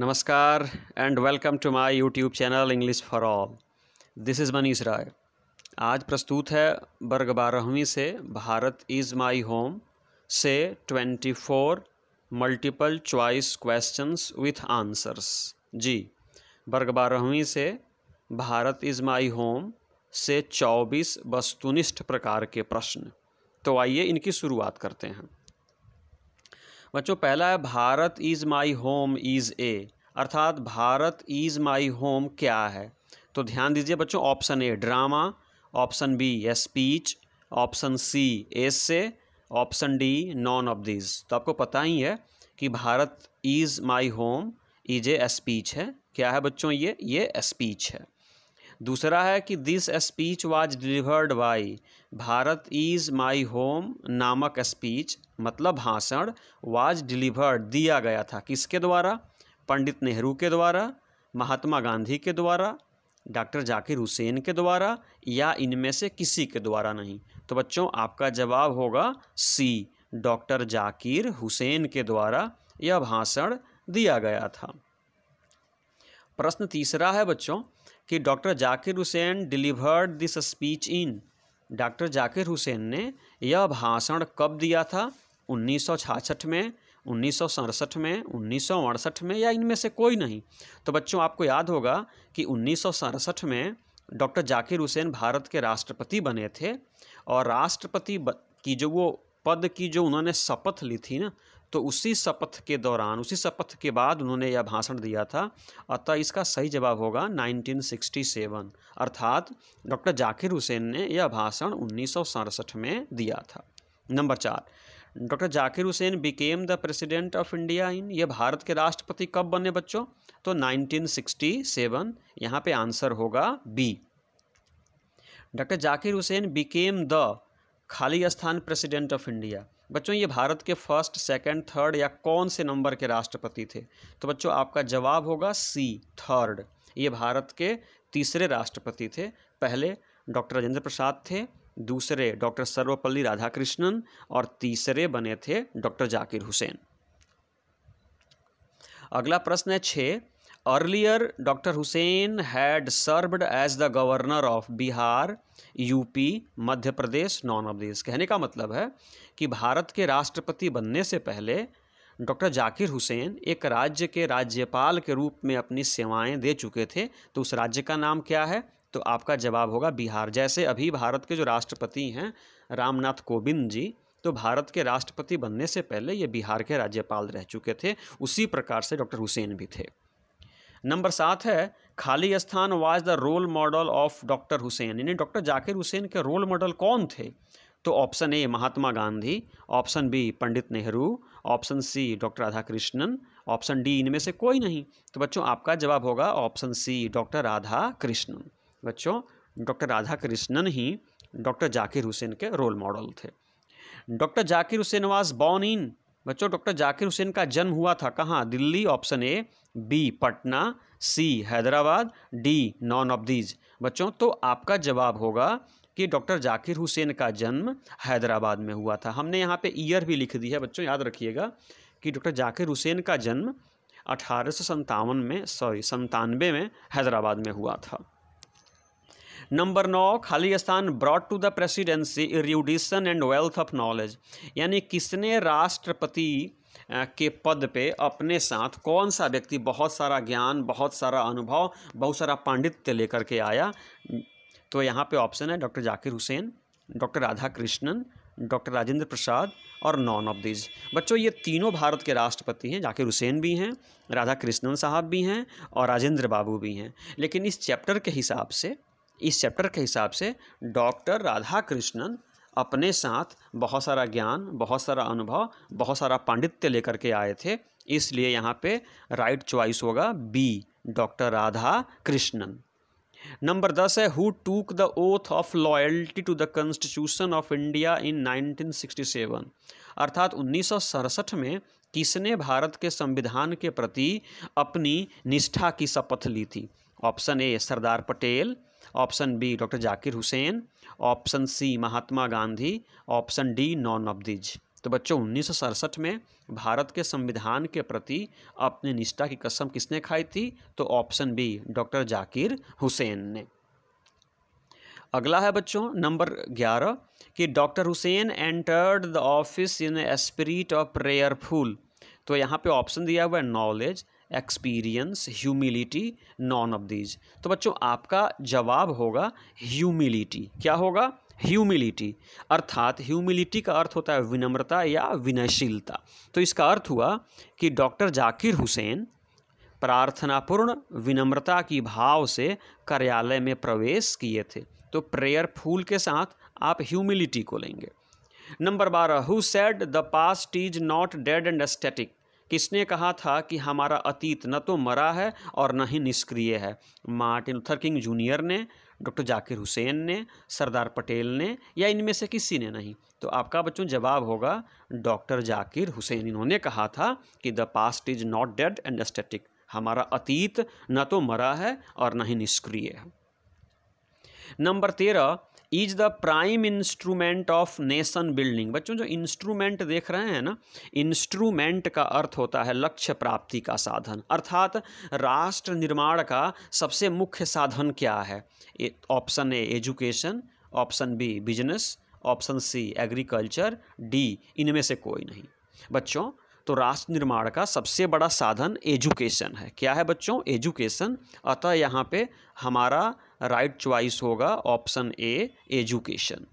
नमस्कार and welcome to my YouTube channel English for all this is Manish Rai आज प्रस्तुत है वर्ग बारहवीं से भारत इज़ माई होम से twenty four multiple choice questions with answers जी वर्ग बारहवीं से भारत इज़ माई होम से चौबीस वस्तुनिष्ठ प्रकार के प्रश्न तो आइए इनकी शुरुआत करते हैं बच्चों पहला है Bharat is my home is a अर्थात भारत इज़ माई होम क्या है तो ध्यान दीजिए बच्चों option A drama option B a speech option C essay option D none of this तो आपको पता ही है कि Bharat is my home is a speech है क्या है बच्चों ये ये स्पीच है दूसरा है कि this speech was delivered by Bharat is my home नामक स्पीच मतलब भाषण वाज डिलीवर्ड दिया गया था किसके द्वारा पंडित नेहरू के द्वारा महात्मा गांधी के द्वारा डॉक्टर जाकिर हुसैन के द्वारा या इनमें से किसी के द्वारा नहीं तो बच्चों आपका जवाब होगा सी डॉक्टर जाकिर हुसैन के द्वारा यह भाषण दिया गया था प्रश्न तीसरा है बच्चों कि doctor Zakir Hussain delivered this speech in doctor Zakir Hussain ने यह भाषण कब दिया था उन्नीस में उन्नीस में उन्नीस में या इनमें से कोई नहीं तो बच्चों आपको याद होगा कि उन्नीस में डॉक्टर जाकिर हुसैन भारत के राष्ट्रपति बने थे और राष्ट्रपति की जो वो पद की जो उन्होंने शपथ ली थी ना तो उसी शपथ के दौरान उसी शपथ के बाद उन्होंने यह भाषण दिया था अतः इसका सही जवाब होगा 1967 अर्थात डॉक्टर जाकिर हुसैन ने यह भाषण उन्नीस में दिया था नंबर चार doctor Zakir Hussain became the president of India in ये भारत के राष्ट्रपति कब बने बच्चों तो 1967 यहाँ पे आंसर होगा B doctor Zakir Hussain became the खाली स्थान प्रेसिडेंट ऑफ इंडिया बच्चों ये भारत के फर्स्ट सेकंड, थर्ड या कौन से नंबर के राष्ट्रपति थे तो बच्चों आपका जवाब होगा सी थर्ड ये भारत के तीसरे राष्ट्रपति थे पहले डॉक्टर राजेंद्र प्रसाद थे दूसरे डॉक्टर सर्वपल्ली राधाकृष्णन और तीसरे बने थे डॉक्टर जाकिर हुसैन अगला प्रश्न है छः Earlier, Dr. Hussain had served as the governor of Bihar, UP Madhya Pradesh none of this कहने का मतलब है कि भारत के राष्ट्रपति बनने से पहले डॉक्टर जाकिर हुसैन एक राज्य के राज्यपाल के रूप में अपनी सेवाएं दे चुके थे तो उस राज्य का नाम क्या है तो आपका जवाब होगा बिहार जैसे अभी भारत के जो राष्ट्रपति हैं रामनाथ कोविंद जी तो भारत के राष्ट्रपति बनने से पहले ये बिहार के राज्यपाल रह चुके थे उसी प्रकार से डॉक्टर हुसैन भी थे नंबर सात है खाली स्थान was the role model of doctor Hussain यानी डॉक्टर जाकिर हुसैन के रोल मॉडल कौन थे तो option A Mahatma Gandhi option B Pandit Nehru option C doctor Radhakrishnan option D इनमें से कोई नहीं तो बच्चों आपका जवाब होगा option C doctor Radhakrishnan बच्चों डॉक्टर राधा कृष्णन ही डॉक्टर जाकिर हुसैन के रोल मॉडल थे doctor Zakir Hussain was born in बच्चों डॉक्टर जाकिर हुसैन का जन्म हुआ था कहाँ Delhi option A B Patna C Hyderabad D none of these बच्चों तो आपका जवाब होगा कि डॉक्टर जाकिर हुसैन का जन्म हैदराबाद में हुआ था हमने यहाँ पे ईयर भी लिख दी है बच्चों याद रखिएगा कि डॉक्टर जाकिर हुसैन का जन्म अठारह में सॉरी संतानवे में हैदराबाद में हुआ था नंबर नौ खाली स्थान brought to the presidency erudition and wealth of knowledge यानी किसने राष्ट्रपति के पद पे अपने साथ कौन सा व्यक्ति बहुत सारा ज्ञान बहुत सारा अनुभव बहुत सारा पांडित्य लेकर के आया तो यहाँ पे ऑप्शन है doctor Zakir Hussain doctor Radhakrishnan doctor Rajendra Prasad और नॉन ऑफ दीज बच्चों ये तीनों भारत के राष्ट्रपति हैं जाकिर हुसैन भी हैं राधा कृष्णन साहब भी हैं और राजेंद्र बाबू भी हैं लेकिन इस चैप्टर के हिसाब से इस चैप्टर के हिसाब से डॉक्टर राधा कृष्णन अपने साथ बहुत सारा ज्ञान बहुत सारा अनुभव बहुत सारा पांडित्य लेकर के आए थे इसलिए यहाँ पे राइट चॉइस होगा B doctor Radhakrishnan number दस है who took the oath of loyalty to the constitution of India in 1967 अर्थात उन्नीस में किसने भारत के संविधान के प्रति अपनी निष्ठा की शपथ ली थी option A Sardar Patel option B doctor Zakir Hussain option C Mahatma Gandhi option D none of तो बच्चों उन्नीस में भारत के संविधान के प्रति अपनी निष्ठा की कसम किसने खाई थी तो option B doctor Zakir Hussain ने अगला है बच्चों नंबर ग्यारह कि doctor Hussain entered the office in a spirit of prayerful तो यहाँ पे ऑप्शन दिया हुआ है knowledge experience humility none of these तो बच्चों आपका जवाब होगा ह्यूमिलिटी क्या होगा ह्यूमिलिटी अर्थात ह्यूमिलिटी का अर्थ होता है विनम्रता या विनयशीलता तो इसका अर्थ हुआ कि डॉक्टर जाकिर हुसैन प्रार्थनापूर्ण विनम्रता की भाव से कार्यालय में प्रवेश किए थे तो प्रेयर फूल के साथ आप ह्यूमिलिटी को लेंगे नंबर बारह who said the past is not dead and static किसने कहा था कि हमारा अतीत न तो मरा है और न ही निष्क्रिय है मार्टिन लुथर किंग जूनियर ने डॉक्टर जाकिर हुसैन ने सरदार पटेल ने या इनमें से किसी ने नहीं तो आपका बच्चों जवाब होगा डॉक्टर जाकिर हुसैन इन्होंने कहा था कि the past is not dead and static हमारा अतीत न तो मरा है और न ही निष्क्रिय है नंबर तेरह is the prime instrument of nation building बच्चों जो इंस्ट्रूमेंट देख रहे हैं ना इंस्ट्रूमेंट का अर्थ होता है लक्ष्य प्राप्ति का साधन अर्थात राष्ट्र निर्माण का सबसे मुख्य साधन क्या है option A education option B business option C agriculture D इनमें से कोई नहीं बच्चों तो राष्ट्र निर्माण का सबसे बड़ा साधन एजुकेशन है क्या है बच्चों एजुकेशन अतः यहाँ पे हमारा राइट च्वाइस होगा ऑप्शन ए एजुकेशन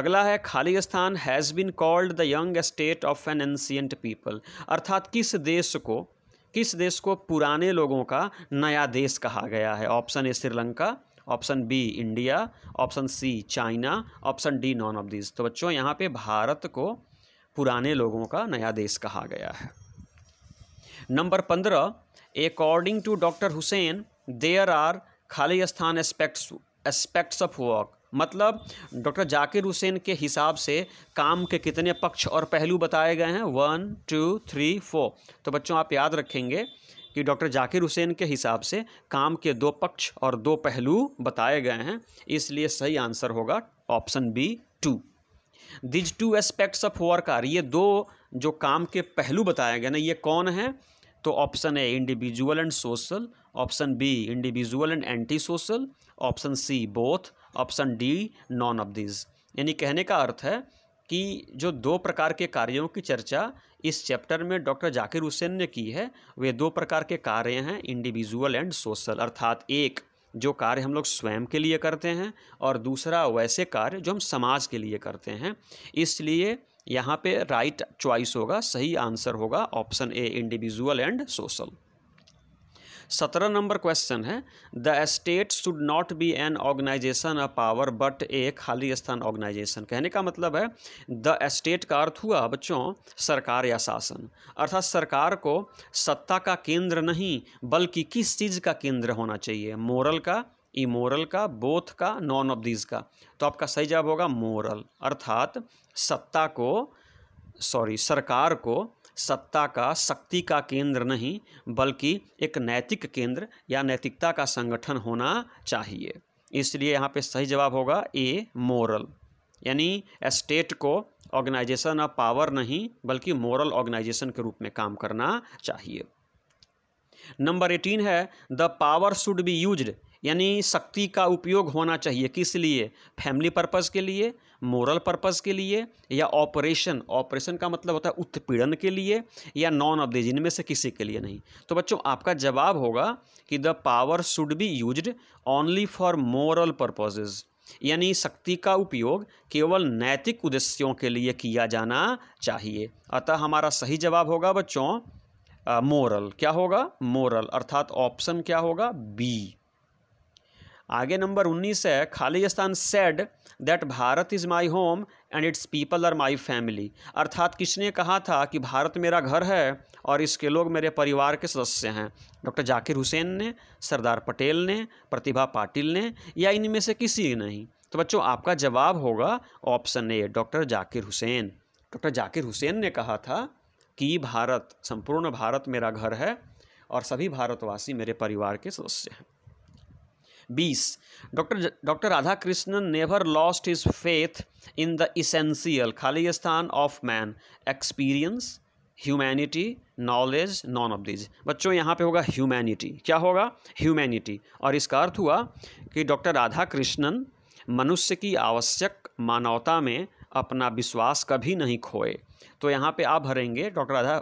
अगला है खाली स्थान has been called the young state of an ancient people अर्थात किस देश को किस देश को पुराने लोगों का नया देश कहा गया है option A Sri Lanka option B India option C China option D none of this तो बच्चों यहाँ पे भारत को पुराने लोगों का नया देश कहा गया है नंबर पंद्रह according to doctor Hussain there are खाली स्थान एस्पेक्ट्स एस्पेक्ट्स ऑफ वर्क मतलब डॉक्टर जाकिर हुसैन के हिसाब से काम के कितने पक्ष और पहलू बताए गए हैं वन टू थ्री फोर तो बच्चों आप याद रखेंगे कि डॉक्टर जाकिर हुसैन के हिसाब से काम के दो पक्ष और दो पहलू बताए गए हैं इसलिए सही आंसर होगा option B two these two aspects of work are ये दो जो काम के पहलू बताए गए ना ये कौन है तो option A individual and social option B individual and anti social option C both option D none of these यानी कहने का अर्थ है कि जो दो प्रकार के कार्यों की चर्चा इस चैप्टर में डॉक्टर जाकिर हुसैन ने की है वे दो प्रकार के कार्य हैं इंडिविजुअल एंड सोशल अर्थात एक जो कार्य हम लोग स्वयं के लिए करते हैं और दूसरा वैसे कार्य जो हम समाज के लिए करते हैं इसलिए यहाँ पे राइट चॉइस होगा सही आंसर होगा option A individual and social सत्रह नंबर क्वेश्चन है the state should not be an organisation a power but a खाली स्थान ऑर्गेनाइजेशन कहने का मतलब है द स्टेट का अर्थ हुआ बच्चों सरकार या शासन अर्थात सरकार को सत्ता का केंद्र नहीं बल्कि किस चीज़ का केंद्र होना चाहिए मोरल का इमोरल का बोथ का नॉन ऑफ दीज का तो आपका सही जवाब होगा मोरल अर्थात सत्ता को सॉरी सरकार को सत्ता का शक्ति का केंद्र नहीं बल्कि एक नैतिक केंद्र या नैतिकता का संगठन होना चाहिए इसलिए यहाँ पे सही जवाब होगा ए मोरल यानी स्टेट को ऑर्गेनाइजेशन ऑफ पावर नहीं बल्कि मोरल ऑर्गेनाइजेशन के रूप में काम करना चाहिए नंबर एटीन है the power should be used यानी शक्ति का उपयोग होना चाहिए किस लिए फैमिली पर्पज़ के लिए मोरल पर्पज़ के लिए या ऑपरेशन ऑपरेशन का मतलब होता है उत्पीड़न के लिए या नॉन ऑफ दिज इनमें से किसी के लिए नहीं तो बच्चों आपका जवाब होगा कि the power should be use only for moral purposes यानी शक्ति का उपयोग केवल नैतिक उद्देश्यों के लिए किया जाना चाहिए अतः हमारा सही जवाब होगा बच्चों मोरल क्या होगा मोरल अर्थात ऑप्शन क्या होगा बी आगे नंबर उन्नीस है Khalistan said that Bharat is my home and its people are my family अर्थात किसने कहा था कि भारत मेरा घर है और इसके लोग मेरे परिवार के सदस्य हैं डॉक्टर जाकिर हुसैन ने सरदार पटेल ने प्रतिभा पाटिल ने या इनमें से किसी नहीं तो बच्चों आपका जवाब होगा option A doctor Zakir Hussain doctor Zakir Hussain ने कहा था कि भारत संपूर्ण भारत मेरा घर है और सभी भारतवासी मेरे परिवार के सदस्य हैं बीस doctor doctor Radhakrishnan never lost his faith in the essential खाली स्थान of man experience humanity knowledge none of these बच्चों यहाँ पे होगा ह्यूमैनिटी क्या होगा ह्यूमैनिटी और इसका अर्थ हुआ कि डॉक्टर राधा कृष्णन मनुष्य की आवश्यक मानवता में अपना विश्वास कभी नहीं खोए तो यहाँ पे आप भरेंगे doctor 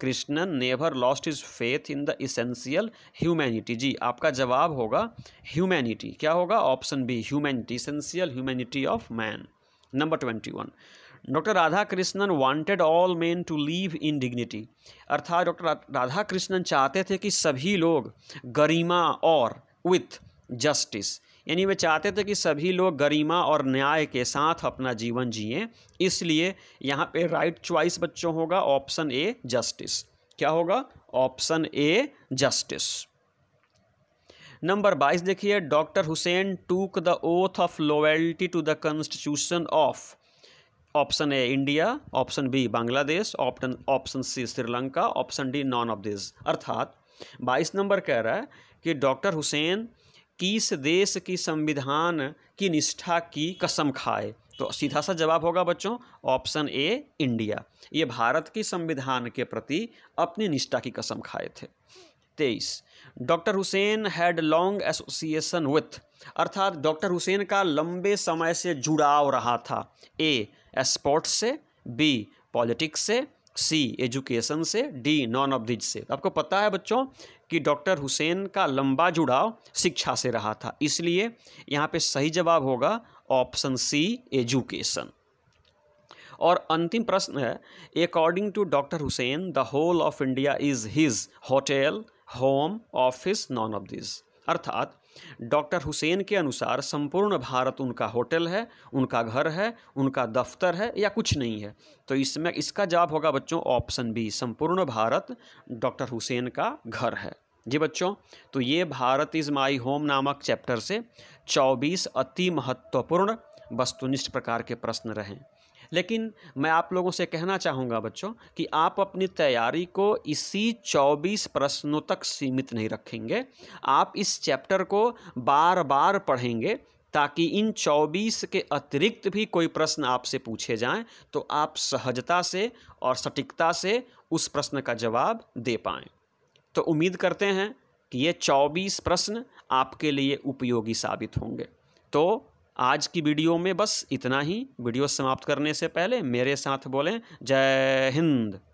Radhakrishnan never lost is faith in the essential humanity जी आपका जवाब होगा ह्यूमैनिटी क्या होगा option B humanity essential humanity of man number twenty one doctor Radhakrishnan wanted all men to live in dignity अर्थात डॉक्टर राधा कृष्णन चाहते थे कि सभी लोग गरिमा और विथ जस्टिस यानी वे चाहते थे कि सभी लोग गरिमा और न्याय के साथ अपना जीवन जिए इसलिए यहाँ पे राइट च्वाइस बच्चों होगा ऑप्शन ए जस्टिस क्या होगा ऑप्शन ए जस्टिस नंबर बाईस देखिए doctor Hussain took the oath of loyalty to the constitution of option A India option B Bangladesh option option C Sri Lanka option D none of this अर्थात बाईस नंबर कह रहा है कि डॉक्टर हुसैन किस देश की संविधान की निष्ठा की कसम खाए तो सीधा सा जवाब होगा बच्चों ऑप्शन ए इंडिया ये भारत की संविधान के प्रति अपनी निष्ठा की कसम खाए थे तेईस doctor Hussain had long association with अर्थात डॉक्टर हुसैन का लंबे समय से जुड़ाव रहा था ए स्पोर्ट्स से बी पॉलिटिक्स से सी एजुकेशन से डी नॉन ऑफ दिज से आपको पता है बच्चों कि डॉक्टर हुसैन का लंबा जुड़ाव शिक्षा से रहा था इसलिए यहाँ पे सही जवाब होगा ऑप्शन सी एजुकेशन और अंतिम प्रश्न है according to doctor Hussain the whole of India is his hotel home office none of this अर्थात डॉक्टर हुसैन के अनुसार संपूर्ण भारत उनका होटल है उनका घर है उनका दफ्तर है या कुछ नहीं है तो इसमें इसका जवाब होगा बच्चों ऑप्शन बी संपूर्ण भारत डॉक्टर हुसैन का घर है जी बच्चों तो ये भारत इज़ माई होम नामक चैप्टर से 24 अति महत्वपूर्ण वस्तुनिष्ठ प्रकार के प्रश्न रहें लेकिन मैं आप लोगों से कहना चाहूँगा बच्चों कि आप अपनी तैयारी को इसी 24 प्रश्नों तक सीमित नहीं रखेंगे आप इस चैप्टर को बार बार पढ़ेंगे ताकि इन 24 के अतिरिक्त भी कोई प्रश्न आपसे पूछे जाएं तो आप सहजता से और सटीकता से उस प्रश्न का जवाब दे पाएँ तो उम्मीद करते हैं कि ये 24 प्रश्न आपके लिए उपयोगी साबित होंगे तो आज की वीडियो में बस इतना ही वीडियो समाप्त करने से पहले मेरे साथ बोलें जय हिंद